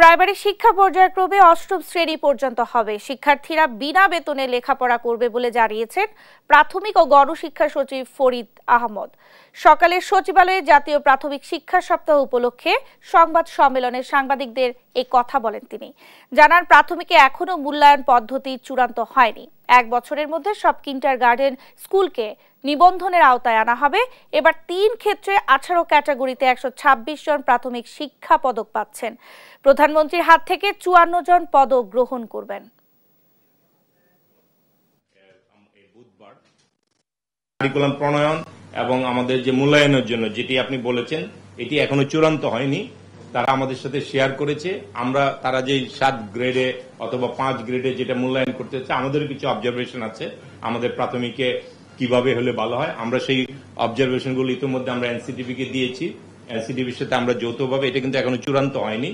primary শিক্ষা পর্যায়ক্রমে অষ্টম শ্রেণী পর্যন্ত হবে শিক্ষার্থীরা বিনা বেতনে লেখাপড়া করবে বলে জানিয়েছেন প্রাথমিক ও গণশিক্ষা সচিব ফরিদ আহমদ সকালে সচিবালয়ে জাতীয় প্রাথমিক শিক্ষা সপ্তাহ উপলক্ষে সংবাদ সম্মেলনে সাংবাদিকদের এই কথা বলেন তিনি জানান প্রাথমিকে এখনও মূল্যায়ন পদ্ধতি চূড়ান্ত হয়নি এক বছরের মধ্যে সব কিন্টার গার্ডেন স্কুলকে নিবন্ধনের আওতায় আনা হবে এবার তিন ক্ষেত্রে আঠারো ক্যাটাগরিতে একশো ছাব্বিশ জন প্রাথমিক শিক্ষা পদক পাচ্ছেন প্রধানমন্ত্রীর হাত থেকে চুয়ান্ন জন পদক গ্রহণ করবেন কারিকুলাম প্রণয়ন এবং আমাদের যে মূল্যায়নের জন্য যেটি আপনি বলেছেন এটি এখনো চূড়ান্ত হয়নি তারা আমাদের সাথে শেয়ার করেছে আমরা তারা যে সাত গ্রেডে অথবা পাঁচ গ্রেডে যেটা মূল্যায়ন করতে চাচ্ছে আমাদের কিছু অবজারভেশন আছে আমাদের প্রাথমিকে কিভাবে হলে ভালো হয় আমরা সেই অবজারভেশনগুলো ইতিমধ্যে আমরা এনসিটিভিকে দিয়েছি এনসিটিভির সাথে আমরা যৌথভাবে এটা কিন্তু এখনো চূড়ান্ত হয়নি